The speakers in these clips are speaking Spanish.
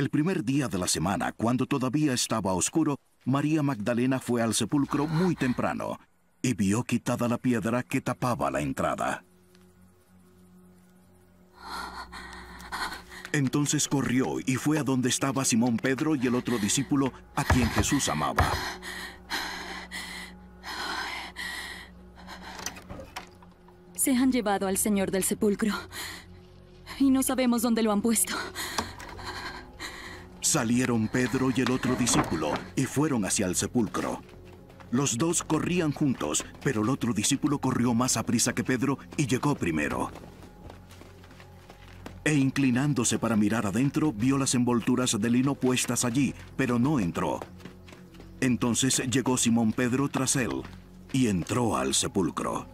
El primer día de la semana, cuando todavía estaba oscuro, María Magdalena fue al sepulcro muy temprano y vio quitada la piedra que tapaba la entrada. Entonces corrió y fue a donde estaba Simón Pedro y el otro discípulo a quien Jesús amaba. Se han llevado al Señor del sepulcro y no sabemos dónde lo han puesto. Salieron Pedro y el otro discípulo y fueron hacia el sepulcro. Los dos corrían juntos, pero el otro discípulo corrió más a prisa que Pedro y llegó primero. E inclinándose para mirar adentro, vio las envolturas de lino puestas allí, pero no entró. Entonces llegó Simón Pedro tras él y entró al sepulcro.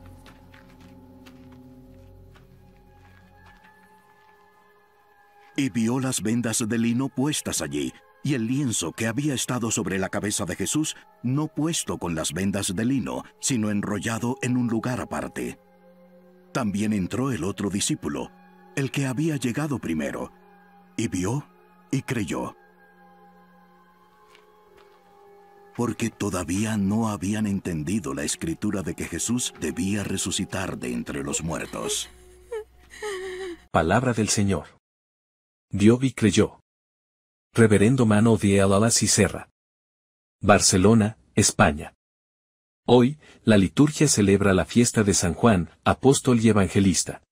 y vio las vendas de lino puestas allí, y el lienzo que había estado sobre la cabeza de Jesús, no puesto con las vendas de lino, sino enrollado en un lugar aparte. También entró el otro discípulo, el que había llegado primero, y vio y creyó. Porque todavía no habían entendido la escritura de que Jesús debía resucitar de entre los muertos. Palabra del Señor. Dio y creyó. Reverendo Mano de Alalas y Serra. Barcelona, España. Hoy, la liturgia celebra la fiesta de San Juan, apóstol y evangelista.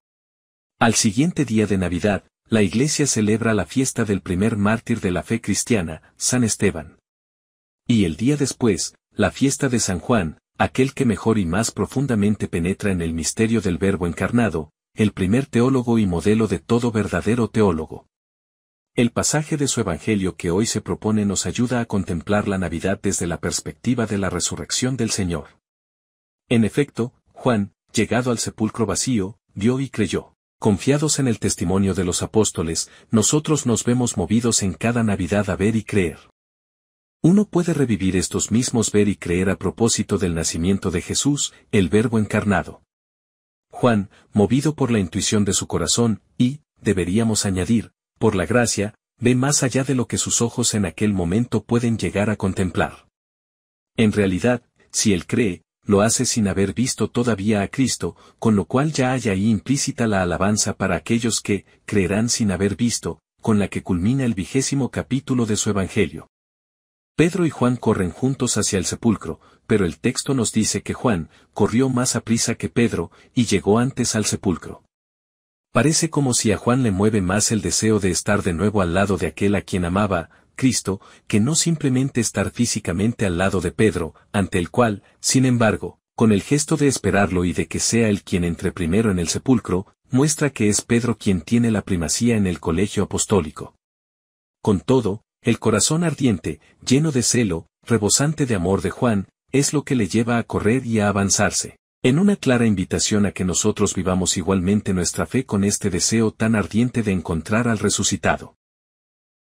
Al siguiente día de Navidad, la iglesia celebra la fiesta del primer mártir de la fe cristiana, San Esteban. Y el día después, la fiesta de San Juan, aquel que mejor y más profundamente penetra en el misterio del Verbo encarnado, el primer teólogo y modelo de todo verdadero teólogo. El pasaje de su Evangelio que hoy se propone nos ayuda a contemplar la Navidad desde la perspectiva de la resurrección del Señor. En efecto, Juan, llegado al sepulcro vacío, vio y creyó. Confiados en el testimonio de los apóstoles, nosotros nos vemos movidos en cada Navidad a ver y creer. Uno puede revivir estos mismos ver y creer a propósito del nacimiento de Jesús, el Verbo encarnado. Juan, movido por la intuición de su corazón, y, deberíamos añadir, por la gracia, ve más allá de lo que sus ojos en aquel momento pueden llegar a contemplar. En realidad, si él cree, lo hace sin haber visto todavía a Cristo, con lo cual ya hay ahí implícita la alabanza para aquellos que creerán sin haber visto, con la que culmina el vigésimo capítulo de su Evangelio. Pedro y Juan corren juntos hacia el sepulcro, pero el texto nos dice que Juan corrió más a prisa que Pedro y llegó antes al sepulcro. Parece como si a Juan le mueve más el deseo de estar de nuevo al lado de aquel a quien amaba, Cristo, que no simplemente estar físicamente al lado de Pedro, ante el cual, sin embargo, con el gesto de esperarlo y de que sea él quien entre primero en el sepulcro, muestra que es Pedro quien tiene la primacía en el colegio apostólico. Con todo, el corazón ardiente, lleno de celo, rebosante de amor de Juan, es lo que le lleva a correr y a avanzarse. En una clara invitación a que nosotros vivamos igualmente nuestra fe con este deseo tan ardiente de encontrar al resucitado.